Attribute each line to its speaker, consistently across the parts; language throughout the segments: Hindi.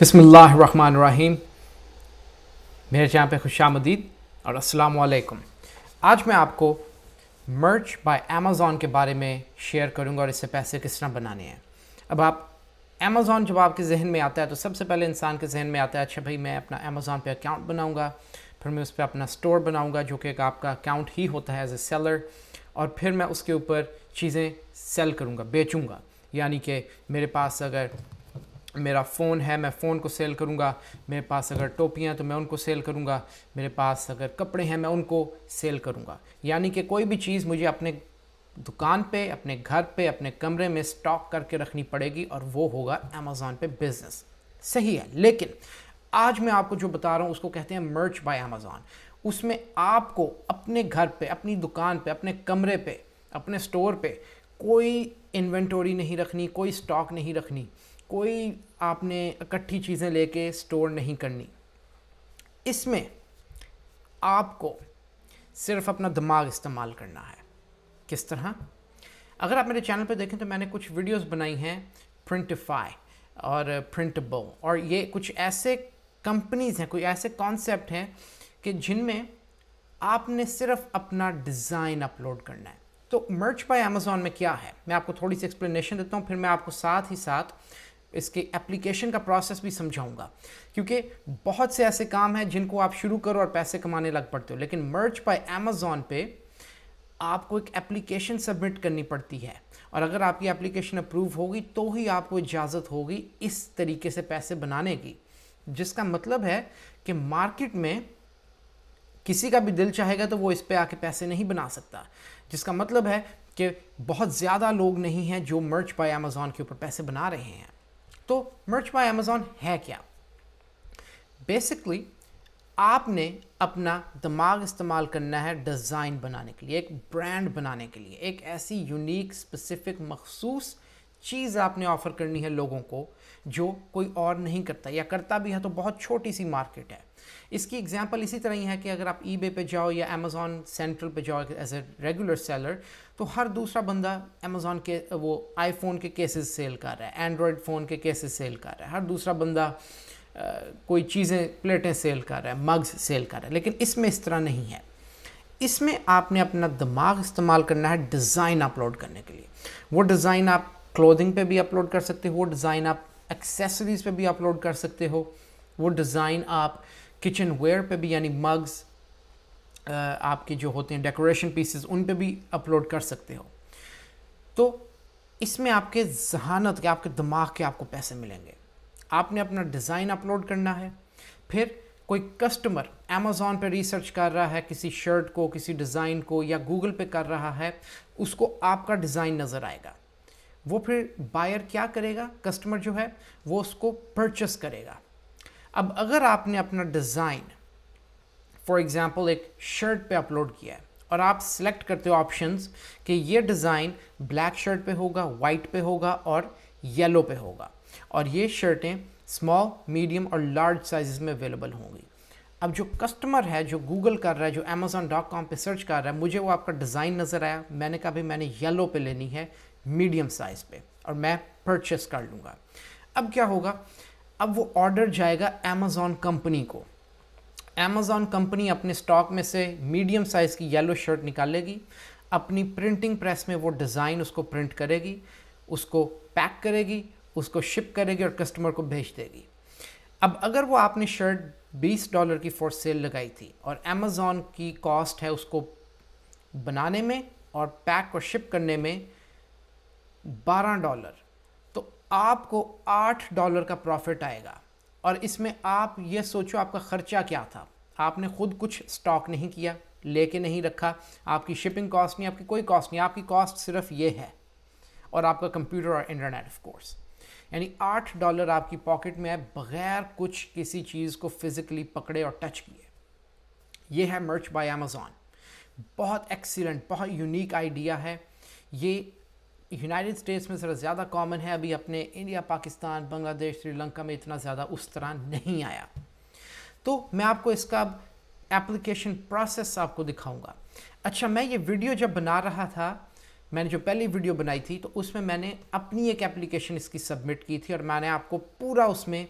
Speaker 1: बसमीम मेरे चैनल पे खुश आमदीद और वालेकुम आज मैं आपको मर्च बाय अमेज़ोन के बारे में शेयर करूंगा और इससे पैसे किस तरह बनाने हैं अब आप अमेज़ोन जब आपके जहन में आता है तो सबसे पहले इंसान के जहन में आता है अच्छा भाई मैं अपना अमेज़ोन पे अकाउंट बनाऊंगा फिर मैं उस पर अपना स्टोर बनाऊंगा जो कि आपका अकाउंट ही होता है एज ए सेलर और फिर मैं उसके ऊपर चीज़ें सेल करूँगा बेचूँगा यानी कि मेरे पास अगर मेरा फ़ोन है मैं फ़ोन को सेल करूँगा मेरे पास अगर टोपियाँ हैं तो मैं उनको सेल करूँगा मेरे पास अगर कपड़े हैं मैं उनको सेल करूँगा यानी कि कोई भी चीज़ मुझे अपने दुकान पे अपने घर पे अपने कमरे में स्टॉक करके रखनी पड़ेगी और वो होगा अमेज़ोन पे बिज़नेस सही है लेकिन आज मैं आपको जो बता रहा हूँ उसको कहते हैं मर्च बाय अमेज़ोन उसमें आपको अपने घर पे अपनी दुकान पे अपने कमरे पे अपने स्टोर पे कोई इन्वेंटोरी नहीं रखनी कोई स्टॉक नहीं रखनी कोई आपने इकट्ठी चीज़ें लेके स्टोर नहीं करनी इसमें आपको सिर्फ अपना दिमाग इस्तेमाल करना है किस तरह अगर आप मेरे चैनल पर देखें तो मैंने कुछ वीडियोस बनाई हैं प्रिंटिफाई और प्रिंटबो और ये कुछ ऐसे कंपनीज़ हैं कोई ऐसे कॉन्सेप्ट हैं कि जिनमें आपने सिर्फ अपना डिज़ाइन अपलोड करना है तो मर्च बाय अमेज़ोन में क्या है मैं आपको थोड़ी सी एक्सप्लेनेशन देता हूँ फिर मैं आपको साथ ही साथ इसके एप्लीकेशन का प्रोसेस भी समझाऊंगा क्योंकि बहुत से ऐसे काम हैं जिनको आप शुरू करो और पैसे कमाने लग पड़ते हो लेकिन मर्च बाय अमेज़ोन पे आपको एक एप्लीकेशन सबमिट करनी पड़ती है और अगर आपकी एप्लीकेशन अप्रूव होगी तो ही आपको इजाज़त होगी इस तरीके से पैसे बनाने की जिसका मतलब है कि मार्केट में किसी का भी दिल चाहेगा तो वो इस पर आके पैसे नहीं बना सकता जिसका मतलब है कि बहुत ज़्यादा लोग नहीं हैं जो मर्च बाय अमेज़ॉन के ऊपर पैसे बना रहे हैं तो मर्च बाय अमेज़ॉन है क्या बेसिकली आपने अपना दिमाग इस्तेमाल करना है डिज़ाइन बनाने के लिए एक ब्रांड बनाने के लिए एक ऐसी यूनिक स्पेसिफिक मखसूस चीज़ आपने ऑफ़र करनी है लोगों को जो कोई और नहीं करता या करता भी है तो बहुत छोटी सी मार्केट है इसकी एग्जाम्पल इसी तरह ही है कि अगर आप ई बे पर जाओ या अमेजोन सेंट्रल पर जाओ एज ए रेगुलर सेलर तो हर दूसरा बंदा अमेजोन के वो आईफोन के केसेस सेल कर रहा है एंड्रॉयड फ़ोन के केसेस सेल कर रहा है हर दूसरा बंदा आ, कोई चीज़ें प्लेटें सेल कर रहा है मग्स सेल कर रहा है लेकिन इसमें इस तरह नहीं है इसमें आपने अपना दिमाग इस्तेमाल करना है डिज़ाइन अपलोड करने के लिए वो डिज़ाइन आप क्लोथिंग पे भी अपलोड कर सकते हो वो डिज़ाइन आप एक्सेसरीज़ पे भी अपलोड कर सकते हो वो डिज़ाइन आप किचन वेयर पे भी यानी मग्स आपके जो होते हैं डेकोरेशन पीसेस उन पे भी अपलोड कर सकते हो तो इसमें आपके जहानत के आपके दिमाग के आपको पैसे मिलेंगे आपने अपना डिज़ाइन अपलोड करना है फिर कोई कस्टमर अमेज़ोन पे रिसर्च कर रहा है किसी शर्ट को किसी डिज़ाइन को या गूगल पे कर रहा है उसको आपका डिज़ाइन नज़र आएगा वो फिर बायर क्या करेगा कस्टमर जो है वो उसको परचेस करेगा अब अगर आपने अपना डिज़ाइन फॉर एग्ज़ाम्पल एक शर्ट पे अपलोड किया है और आप सिलेक्ट करते हो ऑप्शंस कि ये डिज़ाइन ब्लैक शर्ट पे होगा वाइट पे होगा और येलो पे होगा और ये शर्टें स्मॉल मीडियम और लार्ज साइज़ में अवेलेबल होंगी अब जो कस्टमर है जो गूगल कर रहा है जो अमेज़ोन डॉट कॉम पर सर्च कर रहा है मुझे वो आपका डिज़ाइन नज़र आया मैंने कहा भाई मैंने येलो पे लेनी है मीडियम साइज़ पे और मैं परचेस कर लूँगा अब क्या होगा अब वो ऑर्डर जाएगा अमेज़ॉन कंपनी को अमेज़ॉन कंपनी अपने स्टॉक में से मीडियम साइज़ की येलो शर्ट निकालेगी अपनी प्रिंटिंग प्रेस में वो डिज़ाइन उसको प्रिंट करेगी उसको पैक करेगी उसको शिप करेगी और कस्टमर को भेज देगी अब अगर वो आपने शर्ट 20 डॉलर की फॉर सेल लगाई थी और अमेज़ॉन की कॉस्ट है उसको बनाने में और पैक और शिप करने में 12 डॉलर आपको आठ डॉलर का प्रॉफिट आएगा और इसमें आप ये सोचो आपका ख़र्चा क्या था आपने खुद कुछ स्टॉक नहीं किया लेके नहीं रखा आपकी शिपिंग कॉस्ट नहीं आपकी कोई कॉस्ट नहीं आपकी कॉस्ट सिर्फ ये है और आपका कंप्यूटर और इंटरनेट ऑफ कोर्स यानी आठ डॉलर आपकी पॉकेट में है बगैर कुछ किसी चीज़ को फिज़िकली पकड़े और टच किए ये है मर्च बाय अमेज़ोन बहुत एक्सीलेंट बहुत यूनिक आइडिया है ये यूनाइटेड स्टेट्स में ज़रा ज़्यादा कॉमन है अभी अपने इंडिया पाकिस्तान बांग्लादेश श्रीलंका में इतना ज़्यादा उस तरह नहीं आया तो मैं आपको इसका एप्लीकेशन प्रोसेस आपको दिखाऊंगा अच्छा मैं ये वीडियो जब बना रहा था मैंने जो पहली वीडियो बनाई थी तो उसमें मैंने अपनी एक एप्लीकेशन इसकी सबमिट की थी और मैंने आपको पूरा उसमें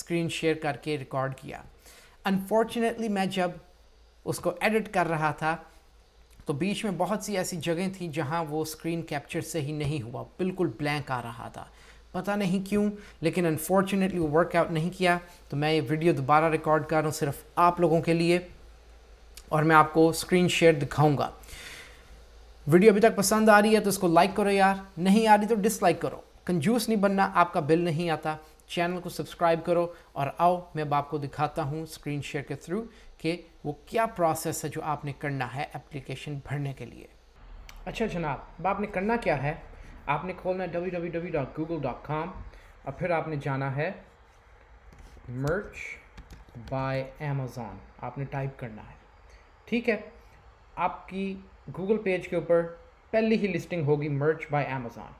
Speaker 1: स्क्रीन शेयर करके रिकॉर्ड किया अनफॉर्चुनेटली मैं जब उसको एडिट कर रहा था तो बीच में बहुत सी ऐसी जगह थी जहां वो स्क्रीन कैप्चर से ही नहीं हुआ बिल्कुल ब्लैंक आ रहा था पता नहीं क्यों लेकिन अनफॉर्चुनेटली वो वर्कआउट नहीं किया तो मैं ये वीडियो दोबारा रिकॉर्ड कर रहा हूँ सिर्फ आप लोगों के लिए और मैं आपको स्क्रीन शेयर दिखाऊंगा वीडियो अभी तक पसंद आ रही है तो इसको लाइक करो यार नहीं आ रही तो डिसलाइक करो कंजूस नहीं बनना आपका बिल नहीं आता चैनल को सब्सक्राइब करो और आओ मैं अब आपको दिखाता हूँ स्क्रीन शेयर के थ्रू कि वो क्या प्रोसेस है जो आपने करना है एप्लीकेशन भरने के लिए अच्छा जनाब अब आपने करना क्या है आपने खोलना है www.google.com और फिर आपने जाना है मर्च बाय अमेज़ॉन आपने टाइप करना है ठीक है आपकी गूगल पेज के ऊपर पहली ही लिस्टिंग होगी मर्च बाय अमेज़ॉन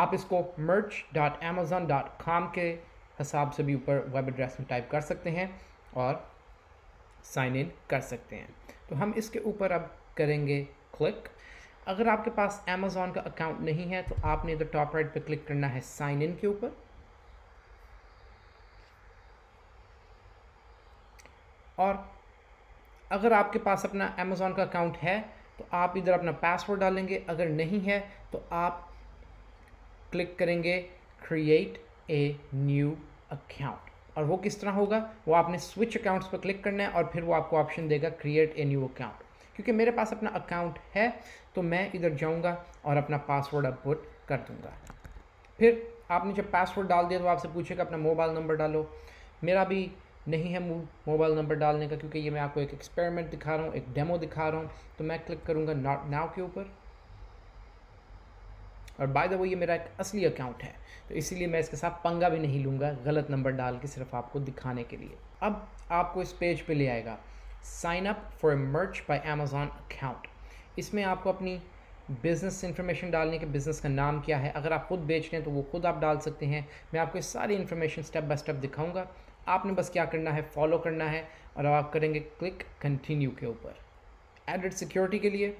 Speaker 1: आप इसको मर्च merch.amazon.com के हिसाब से भी ऊपर वेब एड्रेस में टाइप कर सकते हैं और साइन इन कर सकते हैं तो हम इसके ऊपर अब करेंगे क्लिक अगर आपके पास अमेज़ोन का अकाउंट नहीं है तो आपने इधर टॉप राइट पे क्लिक करना है साइन इन के ऊपर और अगर आपके पास अपना अमेज़ोन का अकाउंट है तो आप इधर अपना पासवर्ड डालेंगे अगर नहीं है तो आप क्लिक करेंगे क्रिएट ए न्यू अकाउंट और वो किस तरह होगा वो आपने स्विच अकाउंट्स पर क्लिक करना है और फिर वो आपको ऑप्शन देगा क्रिएट ए न्यू अकाउंट क्योंकि मेरे पास अपना अकाउंट है तो मैं इधर जाऊंगा और अपना पासवर्ड अपपुट कर दूंगा फिर आपने जब पासवर्ड डाल दिया तो आपसे पूछेगा अपना मोबाइल नंबर डालो मेरा भी नहीं है मोबाइल नंबर डालने का क्योंकि ये मैं आपको एक एक्सपेरिमेंट दिखा रहा हूँ एक डेमो दिखा रहा हूँ तो मैं क्लिक करूँगा नाउ नाव के ऊपर और बाय द वे ये मेरा एक असली अकाउंट है तो इसीलिए मैं इसके साथ पंगा भी नहीं लूँगा गलत नंबर डाल के सिर्फ आपको दिखाने के लिए अब आपको इस पेज पे ले आएगा sign up for merch by Amazon account इसमें आपको अपनी बिज़नेस इन्फॉर्मेशन डालने के बिज़नेस का नाम क्या है अगर आप खुद बेच रहे हैं तो वो खुद आप डाल सकते हैं मैं आपको सारी इन्फॉर्मेशन स्टेप बाय स्टेप दिखाऊंगा आपने बस क्या करना है फॉलो करना है और आप करेंगे क्लिक कंटिन्यू के ऊपर एडेड सिक्योरिटी के लिए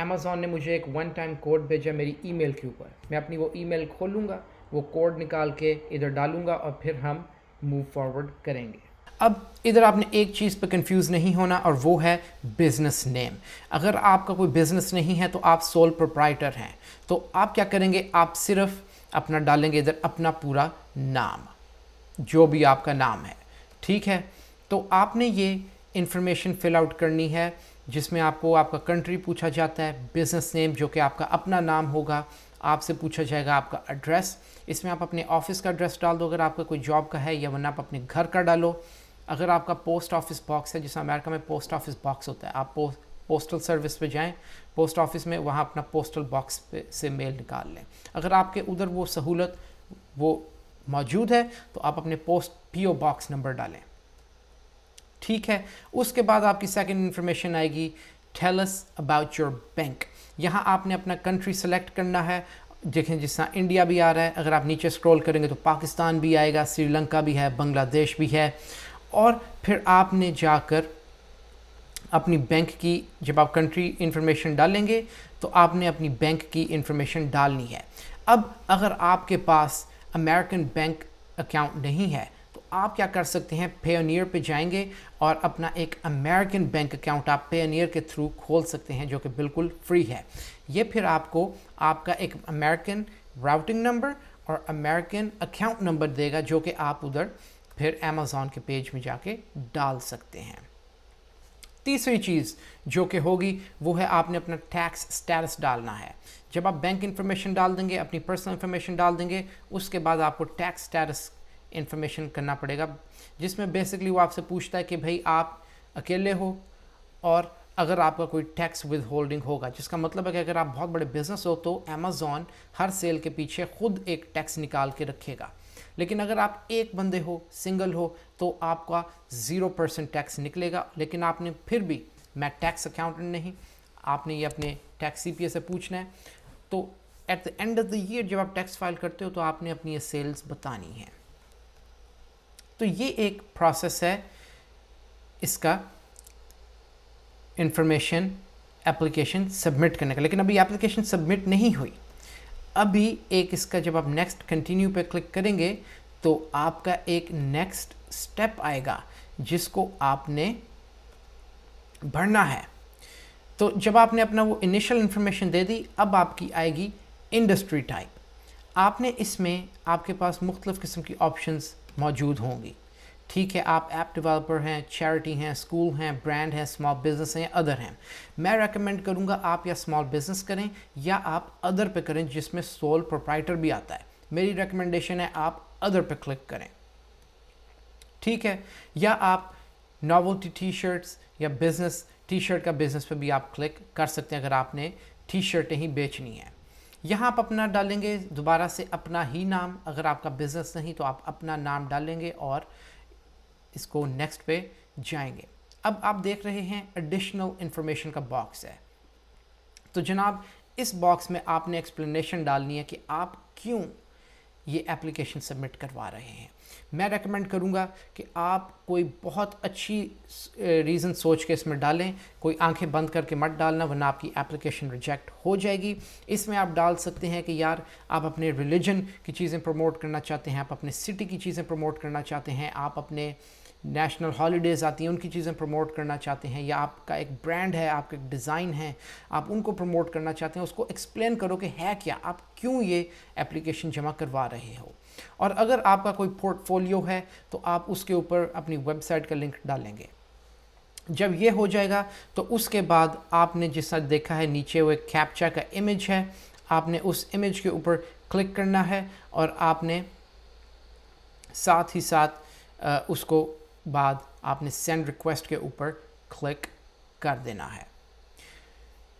Speaker 1: अमेज़ोन ने मुझे एक वन टाइम कोड भेजा मेरी ईमेल के ऊपर मैं अपनी वो ईमेल खोलूँगा वो कोड निकाल के इधर डालूँगा और फिर हम मूव फॉरवर्ड करेंगे अब इधर आपने एक चीज़ पर कंफ्यूज नहीं होना और वो है बिज़नेस नेम अगर आपका कोई बिज़नेस नहीं है तो आप सोल प्रोप्राइटर हैं तो आप क्या करेंगे आप सिर्फ अपना डालेंगे इधर अपना पूरा नाम जो भी आपका नाम है ठीक है तो आपने ये इन्फॉर्मेशन फिल आउट करनी है जिसमें आपको आपका कंट्री पूछा जाता है बिज़नेस नेम जो कि आपका अपना नाम होगा आपसे पूछा जाएगा आपका एड्रेस इसमें आप अपने ऑफिस का एड्रेस डाल दो अगर आपका कोई जॉब का है या वरना आप अपने घर का डालो अगर आपका पोस्ट ऑफिस बॉक्स है जिसमें अमेरिका में पोस्ट ऑफिस बॉक्स होता है आप पोस्ट पोस्टल सर्विस पे जाएं पोस्ट ऑफिस में वहाँ अपना पोस्टल बॉक्स पे से मेल निकाल लें अगर आपके उधर वो सहूलत वो मौजूद है तो आप अपने पोस्ट पीओ बॉक्स नंबर डालें ठीक है उसके बाद आपकी सेकेंड इन्फॉर्मेशन आएगी टेलस अबाउट योर बैंक यहाँ आपने अपना कंट्री सेलेक्ट करना है देखें जिस तरह इंडिया भी आ रहा है अगर आप नीचे स्क्रॉल करेंगे तो पाकिस्तान भी आएगा श्रीलंका भी है बांग्लादेश भी है और फिर आपने जाकर अपनी बैंक की जब आप कंट्री इन्फॉर्मेशन डालेंगे तो आपने अपनी बैंक की इन्फॉर्मेशन डालनी है अब अगर आपके पास अमेरिकन बैंक अकाउंट नहीं है आप क्या कर सकते हैं पेयनियर पे जाएंगे और अपना एक अमेरिकन बैंक अकाउंट आप पेयनियर के थ्रू खोल सकते हैं जो कि बिल्कुल फ्री है ये फिर आपको आपका एक अमेरिकन राउटिंग नंबर और अमेरिकन अकाउंट नंबर देगा जो कि आप उधर फिर अमेज़ोन के पेज में जाके डाल सकते हैं तीसरी चीज़ जो कि होगी वो है आपने अपना टैक्स स्टेटस डालना है जब आप बैंक इन्फॉर्मेशन डाल देंगे अपनी पर्सनल इन्फॉर्मेशन डाल देंगे उसके बाद आपको टैक्स स्टेटस इन्फॉर्मेशन करना पड़ेगा जिसमें बेसिकली वो आपसे पूछता है कि भाई आप अकेले हो और अगर आपका कोई टैक्स विद होल्डिंग होगा जिसका मतलब है कि अगर आप बहुत बड़े बिजनेस हो तो अमेज़ॉन हर सेल के पीछे खुद एक टैक्स निकाल के रखेगा लेकिन अगर आप एक बंदे हो सिंगल हो तो आपका ज़ीरो परसेंट टैक्स निकलेगा लेकिन आपने फिर भी मैं टैक्स अकाउंटेंट नहीं आपने ये अपने टैक्स सी से पूछना है तो at the end of the year जब आप टैक्स फाइल करते हो तो आपने अपनी ये सेल्स बतानी है तो ये एक प्रोसेस है इसका इंफॉर्मेशन एप्लीकेशन सबमिट करने का लेकिन अभी एप्लीकेशन सबमिट नहीं हुई अभी एक इसका जब आप नेक्स्ट कंटिन्यू पे क्लिक करेंगे तो आपका एक नेक्स्ट स्टेप आएगा जिसको आपने भरना है तो जब आपने अपना वो इनिशियल इन्फॉर्मेशन दे दी अब आपकी आएगी इंडस्ट्री टाइप आपने इसमें आपके पास मुख्तलिफ़ किस्म की ऑप्शंस मौजूद होंगी ठीक है आप ऐप डेवलपर हैं चैरिटी हैं स्कूल हैं ब्रांड हैं स्मॉल बिजनेस हैं अदर हैं मैं रेकमेंड करूंगा आप या स्मॉल बिजनेस करें या आप अदर पे करें जिसमें सोल प्रोप्राइटर भी आता है मेरी रिकमेंडेशन है आप अदर पे क्लिक करें ठीक है या आप नॉवल्टी टी शर्ट्स या बिज़नेस टी शर्ट का बिज़नेस पे भी आप क्लिक कर सकते हैं अगर आपने टी शर्टें ही बेचनी है यहाँ आप अपना डालेंगे दोबारा से अपना ही नाम अगर आपका बिज़नेस नहीं तो आप अपना नाम डालेंगे और इसको नेक्स्ट पे जाएंगे अब आप देख रहे हैं एडिशनल इन्फॉर्मेशन का बॉक्स है तो जनाब इस बॉक्स में आपने एक्सप्लेनेशन डालनी है कि आप क्यों ये एप्लीकेशन सबमिट करवा रहे हैं मैं रेकमेंड करूँगा कि आप कोई बहुत अच्छी रीज़न सोच के इसमें डालें कोई आंखें बंद करके मत डालना वरना आपकी एप्लीकेशन रिजेक्ट हो जाएगी इसमें आप डाल सकते हैं कि यार आप अपने रिलीजन की चीज़ें प्रमोट करना चाहते हैं आप अपने सिटी की चीज़ें प्रमोट करना चाहते हैं आप अपने नेशनल हॉलीडेज़ आती हैं उनकी चीज़ें प्रमोट करना चाहते हैं या आपका एक ब्रांड है आपका एक डिज़ाइन है आप उनको प्रमोट करना चाहते हैं उसको एक्सप्लेन करो कि है क्या आप क्यों ये एप्लीकेशन जमा करवा रहे हो और अगर आपका कोई पोर्टफोलियो है तो आप उसके ऊपर अपनी वेबसाइट का लिंक डालेंगे जब ये हो जाएगा तो उसके बाद आपने जैसा देखा है नीचे वो एक कैप्चा का इमेज है आपने उस इमेज के ऊपर क्लिक करना है और आपने साथ ही साथ उसको बाद आपने सेंड रिक्वेस्ट के ऊपर क्लिक कर देना है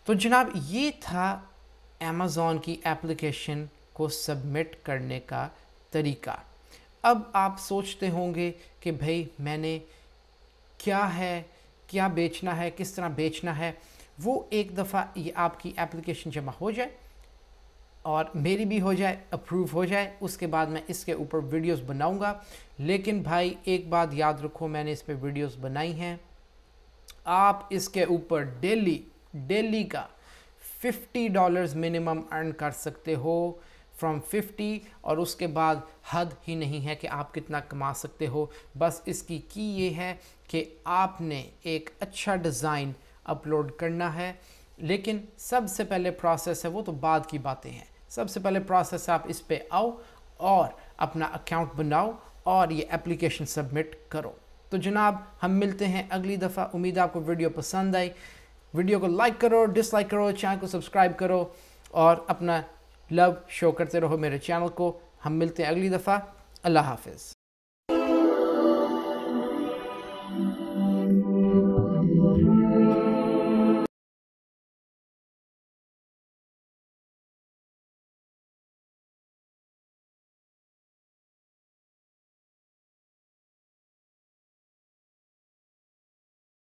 Speaker 1: तो जनाब ये था अमेज़ोन की एप्लीकेशन को सबमिट करने का तरीका अब आप सोचते होंगे कि भाई मैंने क्या है क्या बेचना है किस तरह बेचना है वो एक दफ़ा ये आपकी एप्लीकेशन जमा हो जाए और मेरी भी हो जाए अप्रूव हो जाए उसके बाद मैं इसके ऊपर वीडियोस बनाऊंगा लेकिन भाई एक बात याद रखो मैंने इस पर वीडियोस बनाई हैं आप इसके ऊपर डेली डेली का फिफ्टी डॉलर्स मिनिमम अर्न कर सकते हो फ्रॉम 50 और उसके बाद हद ही नहीं है कि आप कितना कमा सकते हो बस इसकी की ये है कि आपने एक अच्छा डिज़ाइन अपलोड करना है लेकिन सबसे पहले प्रोसेस है वो तो बाद की बातें हैं सबसे पहले प्रोसेस आप इस पर आओ और अपना अकाउंट बनाओ और ये एप्लीकेशन सबमिट करो तो जनाब हम मिलते हैं अगली दफ़ा उम्मीद आपको वीडियो पसंद आई वीडियो को लाइक करो डिसलाइक करो चैनल को सब्सक्राइब करो और अपना लव शो करते रहो मेरे चैनल को हम मिलते हैं अगली दफ़ा अल्लाह हाफिज़